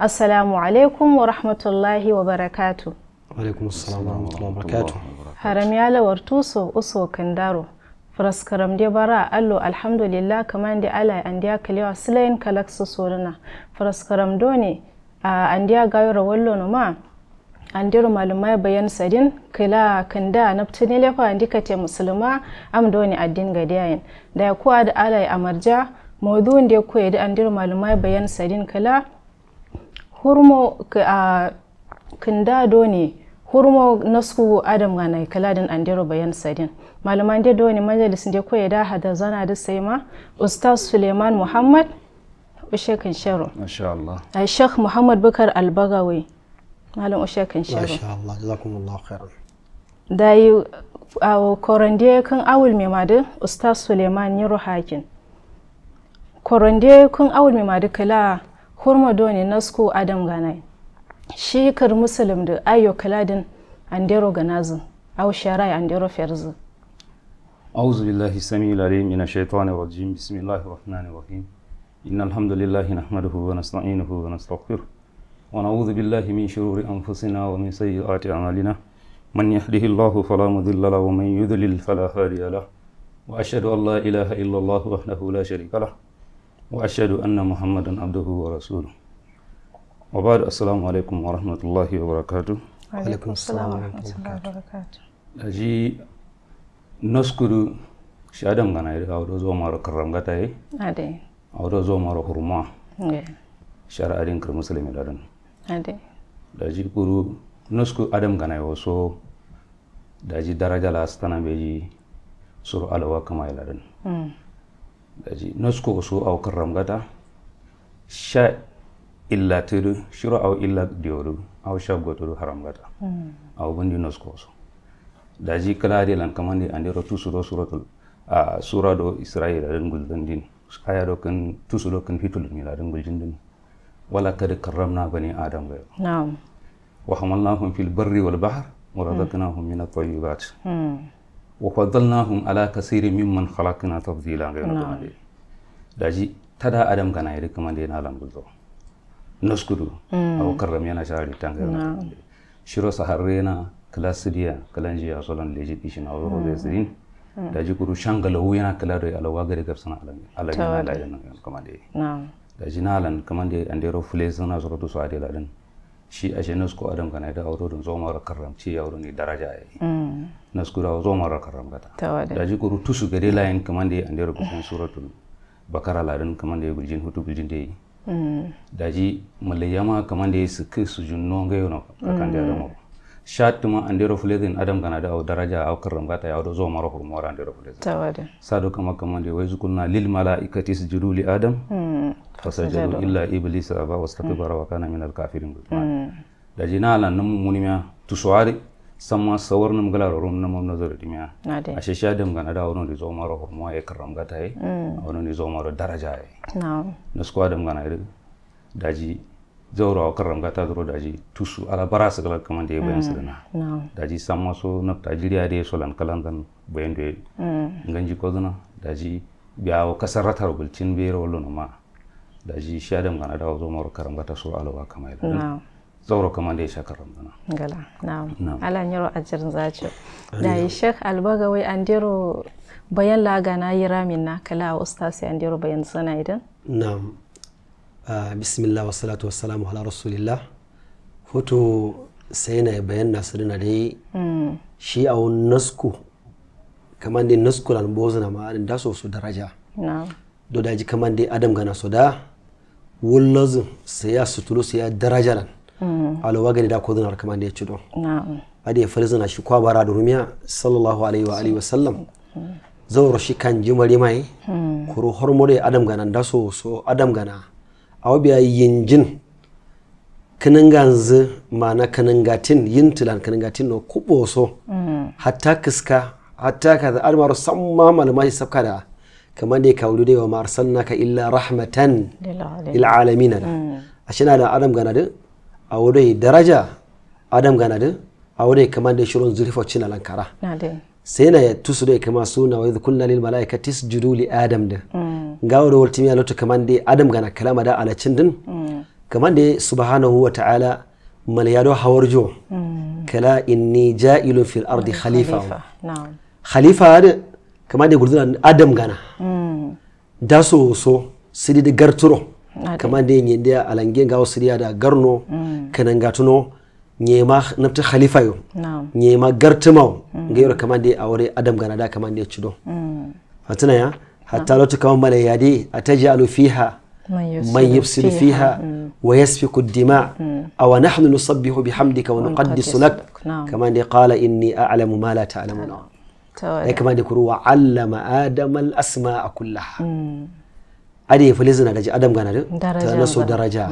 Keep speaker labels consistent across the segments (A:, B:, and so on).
A: assalamu alaikum wa rahmatullahi wa barakatu
B: alaikum wa wa barakatu
A: haram ya lawar tuso uso kandaro fraskaram de bara allo alhamdulillah kaman de ala an dia kalewa slain kalakso soruna fraskaram done an dia wallo no ma an diru bayan sadin kila kanda na naftini lefa an te musulma am doni addin gadiyayin da kuwa da alai amarja maudu da koyi da an diru bayan sadin kila hurmo a kinda doni hurmo nasku adam ga na kaladin andero bayan sadin malaman de doni majalis de koya da hada zana da ma ustaz suleiman muhammad ushekin sharo
B: masha Allah
A: ai sheikh muhammad bukar albagawi malam ushekin sharo masha
B: Allah jazakumullahu khairan
A: dai a korande kan awul mai madu ustaz suleiman yiro hakin korande kun awul mai madu kala hormodoni na sku adam ganai shi kar musulun da ayo kladin an dero ga nazin au sharai an dero ferzi
C: auzu billahi sami lare mina shaitani rajim bismillahi rahmani rahim inna alhamdulillahi na wa nasta'inuhu wa nastaghfiruh wa na'udhu billahi min shururi anfusina wa min sayyiati a'malina من يهده الله فلا مضل له ومن يضلل فلا هادي له واشهد ان لا اله الا الله وحده لا شريك له wa ashadu an na muhammadin abdullu wa rasulu wa ba da asalamu alaikum wa rahmatullahi wa barakatu a ji naskuru shi adam gana yi da zuwa mara karam gata a wadda zuwa mara hurma a shara'adin musulmi da adam da ji kuru nasku adam gana yi wasu da ji darajala su tana beji suru kama yi da daji nosco su au gata sha illa tiru shiro au illa dioru au sha gotoru haramgata au bundi nasko so daji kalari lan kamandi andero tu suro suratul a sura do israil ran guldan din kaya do kan tu suro kan fitul ni ran guldan din wala kad karamna bani adam ga na'am wa hamalnahum fil barri wal bahr wa min at-tayyibat Wa fadlan nahun ala kasiri min man halakina tsof dila. Na. Gaji ta da adamgana ya da yana na lambu tso. Nuskudu. Mm. Awo karramai na jihar de ta na kai ni kaman dai. Shiro Sahare na kala Sidiya kala Njiya zolon legation. Mm. ya zan so mm.
A: zayi.
C: Gaji gudu Shangalau yana kala don alawu a gari gafsana. Tawala. Gaji na lan kamande shi a nasku adam kana da auro dun zomar karram ci ya ne daraja ai mm. nasku da zomar karram
A: gata da ji
C: kuru tusu gare layin kamar da ande andera gufin suratun bakara ladan kamar da ya gurjin hutu gurjin da yi mm. da ji malayama kaman da ya su kai su junno ga na kakan mm. da shatuma andiro fulezin adam kana da daraja a karram gata ya do zo maro hurmo ran andiro
A: fulezin tawada
C: sadu kama kama da wai kunna lil malaikati sujudu li adam hmm. fasajadu illa iblis aba wastakbara hmm. wa kana min al kafirin hmm. da jina lan nan munimiya tusuari samma sawar nam galar nan mun nazar dimiya a she sha dam da wono da zo maro hurmo ya karram gata ya wono ne zo maro daraja ya na na squad dam da daji zawrawa ga ta zuro daji tusu ala bara su kala kaman da ya bayan su dana mm, daji san maso na tajiriya da ya solan kalan zan bayan da ya mm. ganji ko zana daji biyawo kasar ratar bulcin bayar wallo na ma daji shi adam gana dawo zo mawar ga ta suru alawa kama ila zauro kaman da ya sha karam zana
A: gala na'am ala nyaro ajir zace da yi sheikh albagawai andero bayan lagana yi ramin na kala a ustasi andero bayan zana idan
B: na'am Ah, bismillah wassalatu wassalamu ala rasulillah hoto sai na bayan nasiru na dai hmm. shi a wani nasku kamar dai nasku na bozu na ma'adin da su daraja do da ji kamar dai adam gana su da wulazin sai ya sutulu sai ya daraja nan hmm. alwa gani da ko zanar kamar da ya ci ya ade farzana shi kwabara da rumiya sallallahu alaihi wa alihi wa sallam hmm. shi kan jimare mai kuro hormone adam gana da so so adam gana awabia yinjin kananganzi mana kanangatin yintilan kanangatin no kuboso mm. hatta kiska hatta kaza almaru samma malamai sabka da kamar da ya kawo ka illa rahmatan il'alamina da mm. a shi na da adam ganadin a daraja adam ganadin a wurin kama da shirin zurfa alankara sai na tusuɗo e kama suna wa yadda kullum lil malaika tisjudu li adam da mm. gawrowol lotu alotto kamande adam gana kalama da ala cindin mm. kamande subhanahu wa ta'ala mala hawar jo mm. kala inni ja'ilun fil ardi khalifa wa khalifa kamande gurduna adam gana daso so da garturo
A: kamande
B: da alangue gawo da garno kanan gatuno nyema nabti khalifa yo nyema gartimau ga yoro kamande awre adam ganada kamande chudo mm. fatina ya hatta lotu kaman mala yadi atajalu fiha man yufsidu fiha mm. wa yasfiku ad-dima mm. aw nahnu nusabbihu bihamdika wa nuqaddisu lak kamande qala inni a'lamu ma la ta'lamuna ya kamande kuruwa allama adam al-asma'a kullaha ade filizi zina daji adam gana ta nasu daraja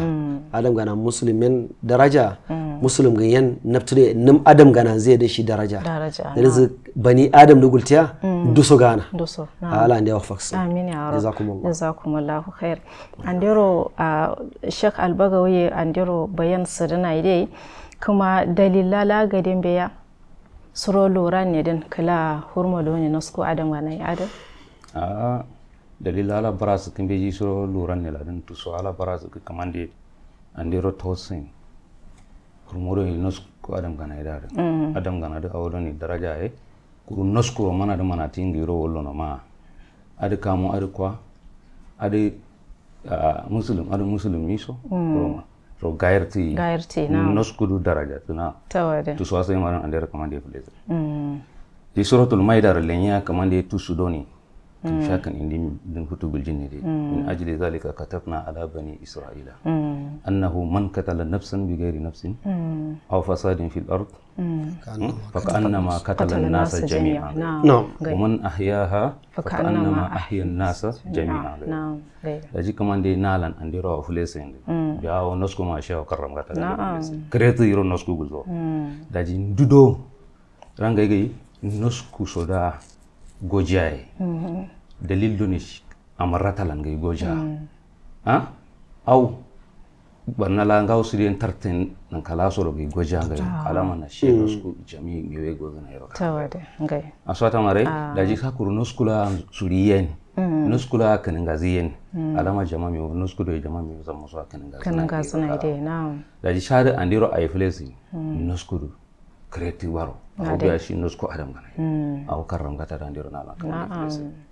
B: adam gana musulmin daraja musulm mm. ganyen mm. naftire nim adam gana zai da shi daraja daraja bani adam da gultiya mm. duso gana
A: duso ala ne wafaks amin ya rabu jazakumullahu jazakumullahu khair andero sheikh albagawi andero bayan sirina idai kuma dalila lagadin beya suro lura ne din kala hurmo ne nasku adam gana adam
C: dari ala baras kin beji so luran ne ladan tu so ala baras ke kamande andiro tosin kurmoro he nos ko adam gana ida hmm. adam gana da awdo ni daraja e kuru nos ko mana da mana tingi ah, hmm. ro wollo no ma ade kamu ade kwa adi muslim ade muslim miso roma ro gairti gairti na nos ko du daraja tuna tawade tu so asai ande andiro kamande mm. di suratul maida lenya kamande tu sudoni Mm. shakan indi min kutubul jinn ne mm. min ajli zalika katabna ala bani isra'ila mm. annahu man katala nafsan bi ghairi nafsin aw fasadin fil ard hmm? fa kanama katala an-nas jami'a na'am wa man ahyaha fa kanama ahya an-nas jami'a
A: na'am da
C: ji kaman dai nalan an dai rawa fulesa yin da wa nasku ma shawo karram gata da kreti yiro nasku guzo da ji dudo rangai gai nasku soda gojaye mm-hmm. dalil dunish amarata langai goja mm. ha au banna la ngau sidi entertain nan kala so rogi goja ga kala mana she no mm. jami mi we goza na yero
A: tawade ngai
C: aswata mare ah. daji ka kuru no skula suriyen mm. no skula kan ngaziyen alama jama mi no sku do jama mi zan musa kan
A: ngazi kan ngazi na ide na'am
C: daji shari andiro ay flesi no sku do creative waro au ga shi no sku adam kana au karram gata dandiro na la kan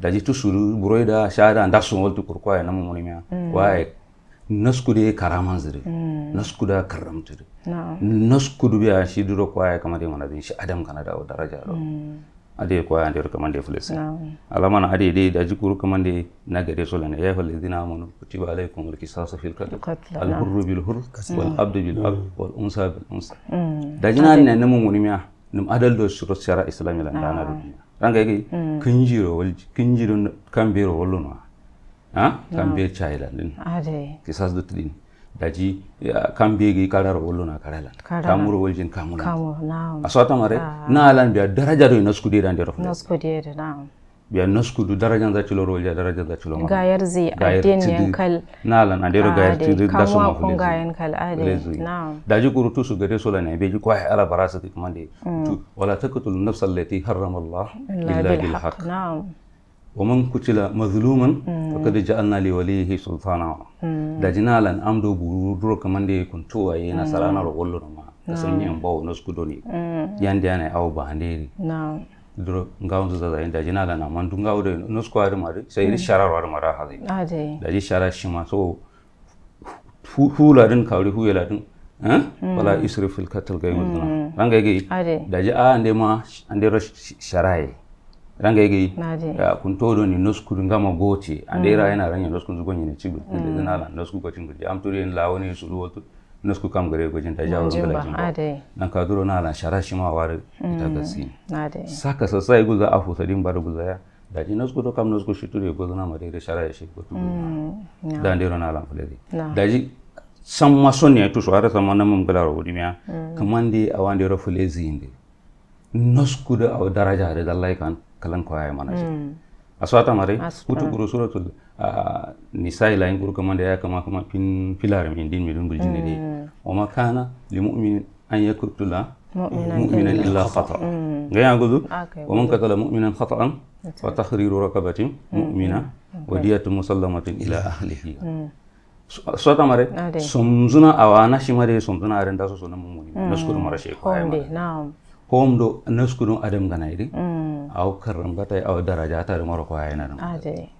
C: daji tusuru buroida shada anda sumol tu kurkwa ya namu munimya wa naskude karamanzire naskuda karamtire naskudu biya shi duro kwa ya kamar yana bin shi adam kana da daraja ro ade kwa ya ndir kamar da fulisa alama na ade dai daji kuru kamande na gare so lana ya falli dina mun kutiba alaikum al qisas fil qatl al hurr bil hurr wal hmm. abdu bil abd hmm. wal unsa bil unsa hmm. daji na ne namu munimya Nam adal do surat shuru shara islamila ndana dunya ranka yake kinjiro wal kinjiro kambero wallo ha kambe din ade kisas daji kambe gi kararo wallo na karala kamuro waljin kamuna
A: kamuna asata mare
C: na alan biya daraja do nasku de ran
A: nasku na
C: yannaskudu darajan zacilo roja darajan zacilo ma gayar
A: zi adin yankal
C: nalan adero gayar tidi da so ma kulezi gayan
A: kal ade na'am
C: daji kurutu su gade sola ne beji kwa ala barasa ti kamande mm. tu wala taqtul nafsa allati harrama allah illa bil haqq na'am wa man kutila mazluman mm. faqad ja'alna li walihi sultana
A: mm. daji
C: nalan amdo bururo kamande kun to ayi nasarana ro gollo ma kasan yan bawo naskudo ne yande yana awu ba handeri
A: na'am
C: duro nga unzu za zayin daji na lana man dunga ude nusko ari mari sai iri mm. shara ro ari mara hazi ade daji shara shima so hu hu ladin kawri hu ladin eh mm. wala isrif al katal gay mudna mm. ranga gi daji a ande ma ande ro sharai ranga gi ya kun todo ni nusku dunga ma goti ande ra yana ranya nusku zugo ni ne cibi da na lan nusku ko cin gudi am turi en lawoni su luwotu nusku kam gare gwajin ta jawo ngala jin nan ka duro na la shara shi ma war ita mm, gasi saka sosai guza afu sadin bar guza ya da ji nusku to kam nusku shi ture guza na mare da shara shi ko da ndero na la fulade da ji san maso ne to so har san manan mun gala ro dimiya mm. kaman dai a wande ro fulezi inde nusku da daraja da Allah kan kalan koyaye mana shi mm. aswata mare kutu guru suratul Ah, nisa'i la inguru kama da ya kama kama pin pilar min din mi dungul jinni de o mm. ma kana li mu'min an yakutula mu'minan illa khata mm. ga ya gudu ah, wa man qatala mu'minan khata'an wa tahriru rakabatin mm, mu'mina wa diyatu musallamatin ila ahlihi sota mare somzuna awana shimare somzuna arenda so sona mumuni naskuru mara sheko
A: ayma na'am
C: homɗo naskuɗum adem ganayi ɗi hmm. aw karram gatay aw daraja atare maro ko hayna ɗum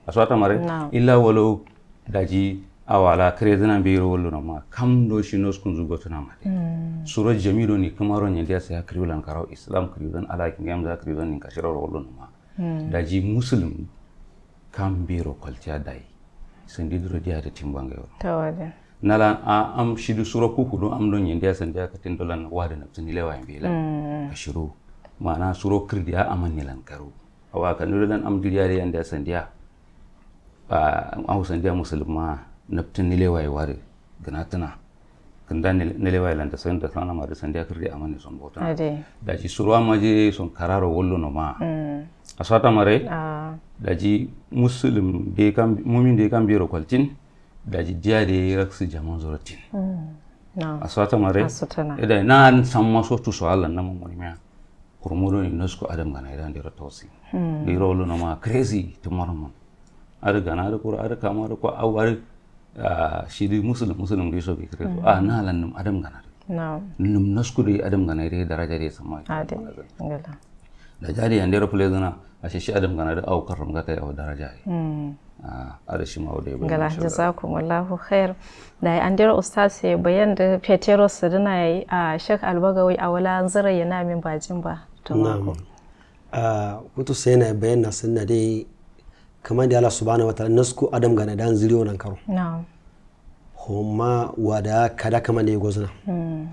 C: a sowatamare illa wolow daji awala crédina mbiyiro wolluno ma kam do shi si noskun zugotunama ɗi hmm. suro jamiɗo ni kamaro ñandi a seha kriwlan karaw islam kriwdan ala kingam za kriwdan nin kasiraro wolluno ma hmm. daji muslim kam biro mbiyiro koltia dayi so ndidiro di hade timbangeyo tawade nala a am shidu sura do am don yin dia san dia katin dolan wada na tuni lewa yin bela hmm. ashiru mana suro kirdiya aman lan karo awa kan dan am dia dia yanda san dia a awu san dia musulma na tuni lewa yin ware gana tana kanda nelewa lan ta san ta sana ma da san dia kirdi aman son bota da ji suro ma je son kararo wollo no ma hmm. asata mare da ji muslim de kan mumin de kan biro kwaltin. yi raksu jaman zorotin hmm, a sota mare ida nan samma sotu Na alla nama kurmuru ne na suku adam gana ida ndiro tosi hmm. ni rolo nama crazy tomorrow man ada gana da kura ada kama da kwa awar shidi musulun musulun bai so kare kredo hmm. a ah, na lan adam gana Na nosko de adam gana daraja de samma da jari yan dera pule zana a shi adam gana da aukar karram ga kai au daraja a hmm. ah, da shi ma wadai gala
A: jazakum wallahu khair da an dera ustaz sai bayan da petero sadana yayi a shek albagawi a wala zara yana min bajin ba
B: to na'am a kutu ah, sai na bayan na sunna dai kamar da Allah subhanahu wa ta'ala nasku adam gana dan ziriyo nan karo na'am homa wada kada kama ne gozna hmm.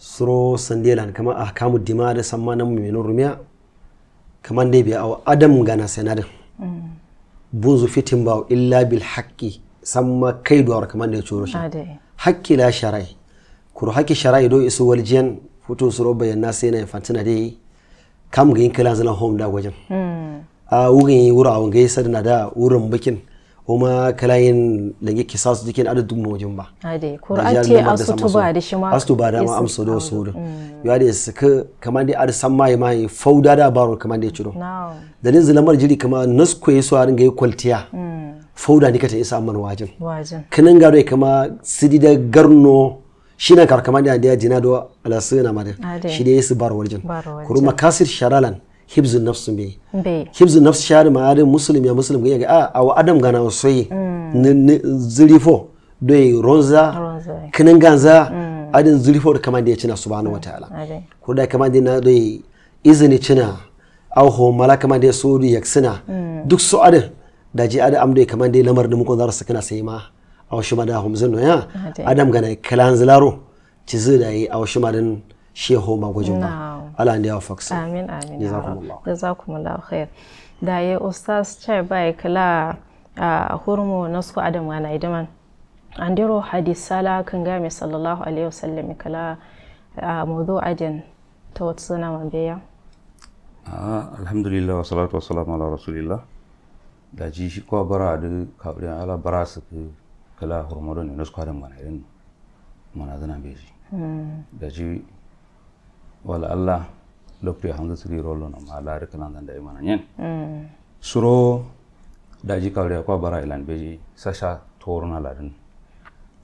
B: suro sandelan kama ahkamu dima da sammanan mai rumiya kamande ɓe awa adam gana senaɗen mm. bunzu fitin ba illa bil duwar samma da ya kamande shi haƙƙi la sharai kur haƙƙi sharai isu waljiyan suwal su roba yana sai na infantina da mm. yi kam gayin kila zana home da wajen a wugin yi awon gayi na da wurin bikin kuma kalayin da yake sa su jikin adadin mojin ba
A: ade qur'an ce asutu ba da shi ma asutu ba da ma amsu
B: da wasu wurin mm. ya da su ka kamar da arsan mai mai fauda da baro kamar da ya ciro da nin zilamar jiri kamar nasko ya so a ringa yi kwaltiya mm. fauda ne ka ta isa amman wajen kanan gado ya kama sidi da garno shi na karkama da ya dina da alasana ma da shi da ya su baro wajen kuruma kasir sharalan hibzu nafsu be hibzu nafsu shari ma'arin musulmi ya ya ga a ah, awa adam gana soyi zirifo doyi ronza kinin ganza mm. adin zirifo da kamar da ya cina subhanahu wataala mm. ko da kamar da na doyi izini cina auho mala kamar da ya so da yaksina mm. duk su adin da ji adin amdo kamar da lamar da muku zarar sakana sai ma a wasu da zinu ya adam gana kalan zilaro ci zira yi a wasu din. shehu magwajin
A: ba ne ya faksa amin amin ku jazakumullah khair da ya ustaz chai bai kala a hurmo nasu adam wa naidaman andiro hadisala kan game sallallahu alaihi wasallam kala موضوع عدن توتسنا ma بيا
C: آه Alhamdulillah wa salatu wa salam ala rasulillah. da ji shi kuwa bara da kaɓarin ala bara su fi kala hormodon ne na su kwanan mana irin mana zana bai ji. Hmm. da ji wala Allah lokti hanza sili rolo no ma la rekana dai imana nyen hmm. suro daji kawre ko bara ilan beji sasha torna ladin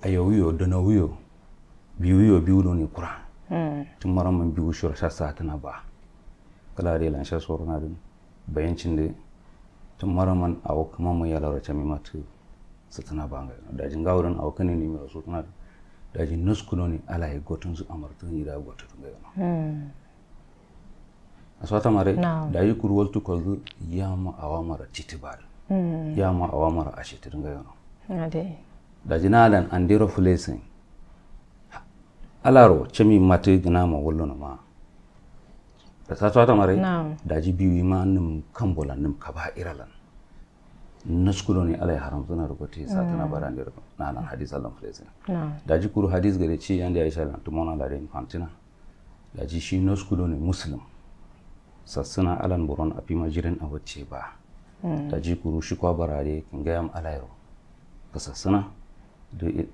C: ayo yo dana wiyo bi yo bi do ni kura hmm. tun mara man bi wushur sha sa tana ba kala re lan sha toruna din bayancin de tun mara man awo kuma mun yala race mi matu satana ba ga dajin gawurin awo kanin ni mi so tana din daji ni ala ya gotun su amartan gotu goto to A hmm. aswata mare daji kurwol tu kolgu yama awamara titibar hmm. yama awamara da ngayano ade daji nalan andiro fulesin alaro chemi mate gina ma na ma aswata mare daji biwi ma nim kambola nim kaba iralan nashkuloni alai haram zana rubuti bara ne na na hadis allah da daji kuru hadis gare ci yanda aisha na tumona da rein fantina daji shi ne muslim sassana alan buron fima jirin a wacce ba mm. daji kuru shi kwa barare kin gayam ka ga sassana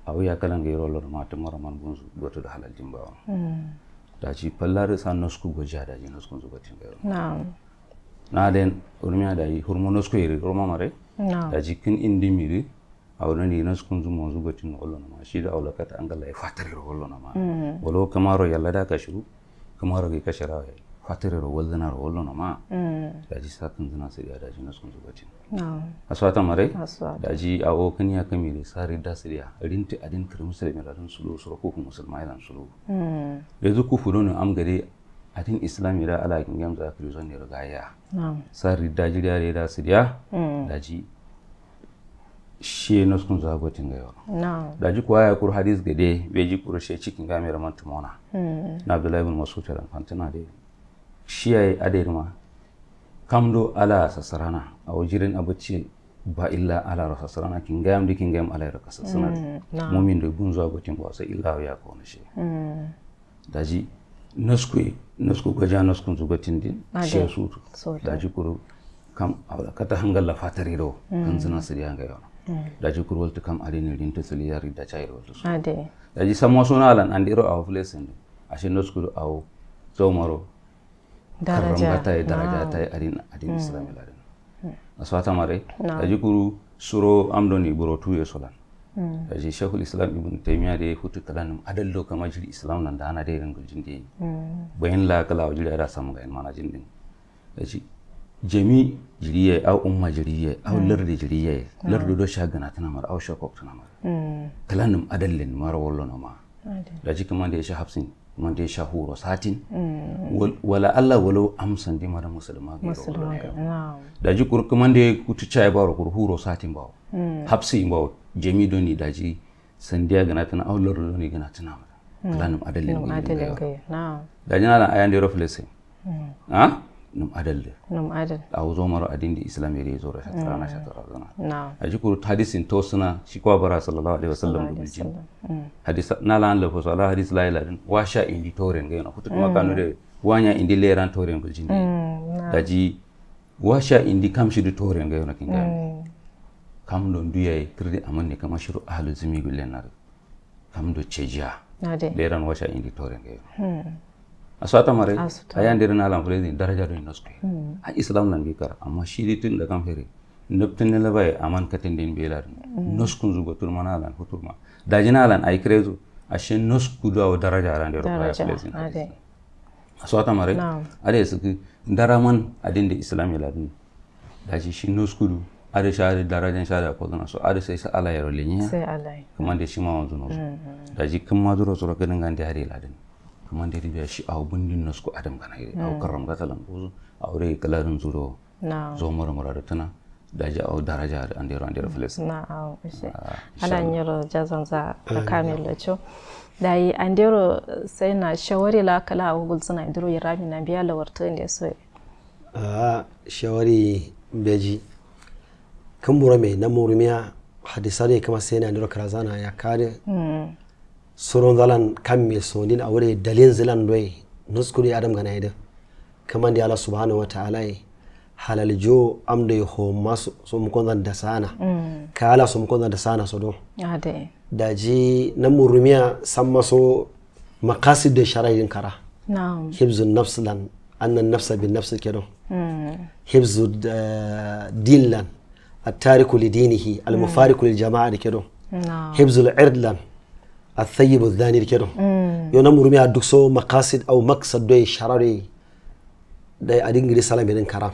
C: a wuya kalan ga yaro lor mata maraman gunzu goto da halal jimbawa mm. daji fallar sa nusku goja daji nashkun zubatin bayo na'am Na den urmiya da yi hormonos ko yiri roma mare da jikin indi miri wani ni nas kunzu mozu gotin ollo na ma shi da awla kata angala ya fatar ro wallo na ma mm-hmm. wallo kamaro yalla da ka shuru kamaro ka shara ya fatar ro waldana ro wallo na ma mm-hmm. da ji sa kunzu na siga da ji nas kunzu gotin aswata mare da ji awo kaniya kamire sari da siriya rinti adin kirmusul mi da sulu suru ko musulmai lan sulu mm-hmm. yanzu ku fudo ne am gare I think Islam ira ala kin gamza Christian ne rigaya. Na'am. Sar ridda jiriya reda sidiya. Mm. Daji she no sun za go tinga yo. Na'am. Daji kuwa ya kur hadis gade be ji kur she cikin ga mai tumona. Mm. Na Abdullahi ibn Mas'ud ran kantina de. Shi ai Kam Kamdo ala sasarana a wajirin abuci ba illa ala rasa sarana kin gayam da kin gayam ala rasa sarana mm. mumin da bun zuwa gotin ba sai illa ya kawo na shi daji noskue nosku gaja noskun zuga tindi siya sutu daji kuru kam awla kata hangalla fatariro hmm. kan zina sidi hanga yona hmm. daji kuru waltu kam arini rintu sili yari da chai waltu su daji samwa suna alan andiro awo flesin ashe nosku awo zomaro
A: karrambata ya daraja ta
C: ari na adin hmm. islamil arin aswata mare daji kuru suro amdoni buro tuye solan Mm. je shehul islam ibn taymiya da ya hutu kalanin adal lo kama jiri islam nan da ana da irin guljin da bayan la kala wajiri da samu ga yan manajin din yaji jami jiriye au umma jiriye au mm. lardi jiriye mm. lardi do shagana tana mar au shakok tana mar kalanum adallin mar wallo na ma da ji kuma da ya shi hafsin man dai shahuro satin mm. wala Allah wala amsan di mara musulma da ji kurku man dai kutu chai ba kur huro satin ba mm. hapsi ba jemi doni da ji sandiya gana tana awlar doni gana tana mara mm. planum adalin da ji na ayan de roflese ha ah? num adal de. num adal a awo maro adinde islam ere zoro shatrana mm. shatrana na ajikuru hadisin tosna shikwa bara sallallahu alaihi wasallam dubul jin hadis na lan la fosa la hadis la ila din washa indi toren ngayna kutu kuma kanu mm. de wanya indi leran toren bul jin daji mm, washa indi kamshi du toren ngayna kinga kam don duya kirdi amanne kama shiru ahlu zimi gulen na. kam do ceja leran washa indi toren
A: ngayna
C: asata mare ayandir na alam fredi daraja do nosko a islam nan gikar amma shiri tun da kan fere noptin ne labai aman katin din belar hmm. noskun zugo turmana alan huturma dajina alan ay krezu ashe nosku do daraja ran de rofa fredi asata mare ade suki daraman adin da islam ya ladin daji shi nosku do ada shari darajan shari a kodana so ada sai ala yaro lenya sai ala kuma da shi ma wanzu no hmm,
A: hmm.
C: daji kuma zuro sura ganin gande hari ladin kaman da ribiya shi a hukun din nasu a dan hmm. ganai a hukun ramgatalan ko a wuri kalarin zuro zo mara mara da tana da ji a daraja da an dero an dero filis
A: na a wuce ah, ana yaro jazon za eh. a kamar lacho da yi an dero sai na shawari la kala a hukun suna dero ya rami na biya lawarta inda so ya
B: ah, a shawari beji kan bura mai na murmiya hadisa ne kama sai na dero karazana ya kare hmm. soron zalan mil sonin a wuri dalin zilan doi nuskuri adam gana ida kaman da Allah subhanahu wa ta'ala halal jo amdo ho masu so mu zan da sana mm. ka ala so mu zan da sana so do da ji na murumiya san maso maqasid da sharayin kara na'am hibzun nafs lan annan nafsa bin nafs kedo mm. hibzu eh, din lan at-tariku li dinihi al-mufariku mm. lil jama'a kedo hibzul ird lan athayibu dhanir keɗo yona murumi a dukso makasid aw maksad doye sharare ɗay aɗi ngiri sala meɗen kara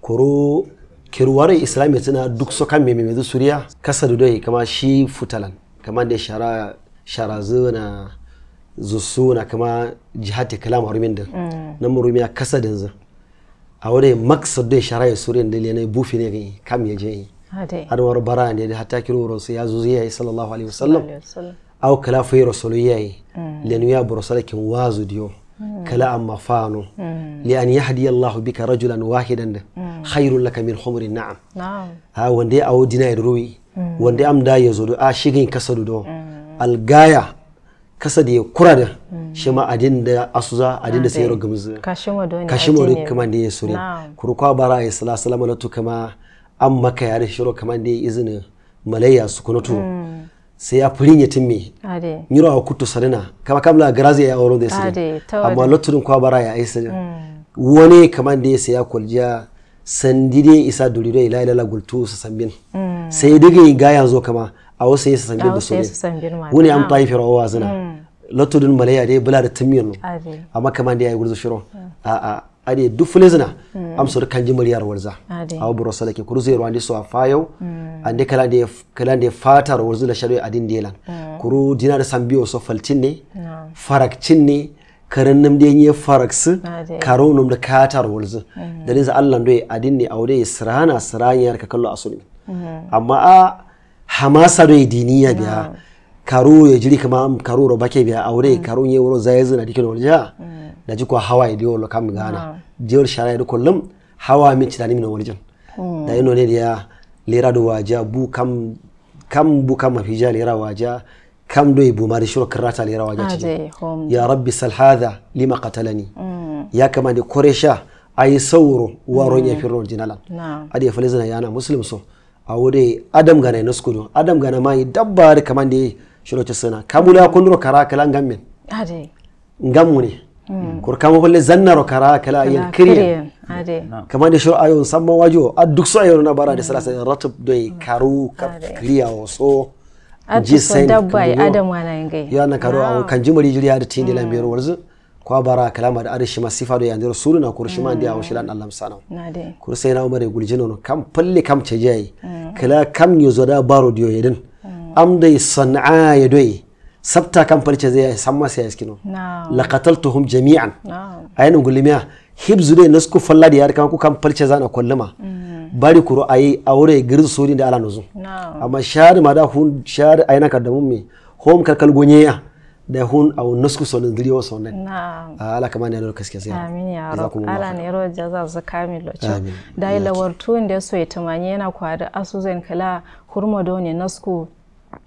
B: koro keruwaro islami tana dukso kamɓe memedu suriya kasadu doye kama shi futalan kama nde shara shara zona zusuna kama jihati kalam harumin din na murumi a kasadin zan a wani maksad doye shara ya suriya da lena bufi ne kam ya je har waro bara ne da hatta kiro rasu ya zuziya sallallahu alaihi sallam. aw kala fayro soloyay mm. lenu ya wazu diyo mm. kala amma fano mm. li an yahdi allah bika rajulan wahidan khairul laka min khumri na'am ha wande aw dina ruwi wande am da yazo do a shigin kasadu do gaya kasada ya kura da shi ma adin da asuza adin da sayar gamzu
A: kashin wado kuma da ya suri
B: kurkwa bara ya sala salama latu kama an maka yare shiro kama da ya izini malayya su kunatu ya a ya timmi nyiro a kutu sarina kama kamla garazi ya auro de sai amma lottudun kwa bara ya isa mm. wani kaman de sai ya kolja sandide isa durido ila ila gultu sa sambin mm. sai diga ga yanzu kama a wasu yasa sambin da sunan wani an tayi firo wa zina mm. lottudun malaya de bula da timmiyan amma kaman da ya gurzu shiro a'a ade du fulizna mm. am sur kanji muryar warza aw buro salake kuruze rwandi so afayo mm. ande kalande da fatar warzu la sharu adin delan mm. kuru dinar sambiyo so faltinne no. farak ne karan nam de nye farak karo da katar warzu mm. dalin za Allah doye adin ne awde sirana siranyar ka kallo asulmi mm. amma a hamasa doye diniya biya karo ya jiri kama karo ro bake biya awde mm. karo nye woro zayezina dikino walja mm. Hmm. na ji ko hawaye de wala kam gana jiyar shara dukkan kollum hawa min ci nimin walijan da ino da ya lera da waja bu kam kam bu kam mafi ja lera waja kam do ibu mari shuro karata lera waja
A: ci ya rabbi
B: salhada lima katalani hmm. ya kama sha a yi sauro waro nya hmm. fi rol jinalan ade falizana yana muslim so a wuri adam gana na skudu adam gana ma dabba da kaman da shiro ci suna kamula kundura kara kalan gamin ngamu ne kurkama folle zannaro kara kala yen kirien kamande shor ayon a wajo addukso ayon na bara barade salasa ratub doy karu kliya o so jisen dabbai na
A: wala ngai yana karo awo
B: kanji mari juri hada tinde la biyar warzu kwa bara kalama da arishi masifa do yandir suluna kurshi man dia washilan allah sana kursai na umare guljino no kam palle kam cejai kala kam ni zoda baro diyo yadin am dai ya doyi. sabta kan farce zai san masa ya skino la qataltuhum jami'an ayin gulmiya hibzu ne nasku falla da yar kan ku kan farce zana kulluma bari kuro ayi aure girin sori da ala nuzu amma shari ma da hun shari ayina ka da mummi hom karkal gonyeya da hun au nasku sonin diriyo sonin
A: ala
B: kama ne lokacin gaskiya amin ya rabb ala ne
A: ro jaza su kamil lokaci dai tun inda su ya tumani yana kwada asuzan kala hurma ne nasku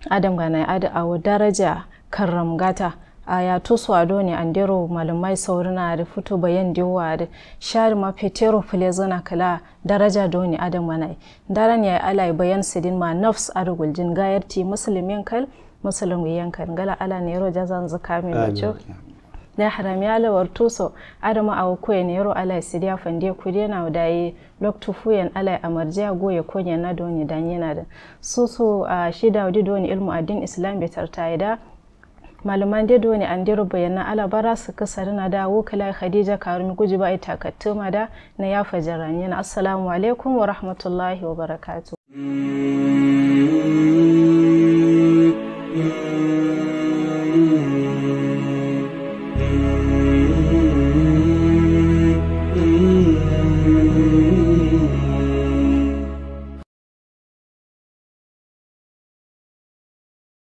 A: adam gana ada a daraja karramgata ya tusu doni andero malamai saurina da fito bayan diwa da shari ma petero filezona kala daraja doni adam manai daran ya ala bayan sidin ma nafs arugul gayar gayarti musulmin kal musulmi yankal gala ala ne roja zan zaka min na haramyala su adama awo yaro alai sidia fandie kudena udaye loktu fuyen alai a goye konya na doni yana da su a shida wadi doni ilmu addin islam betar da malaman dai doni an dero bayanan alabara su kasar na da wukala khadija karumi guji ba ita ma da na ya fajaran yana assalamu alaikum wa rahmatullahi wa barakatu. Mm-hmm.
C: Mm-hmm.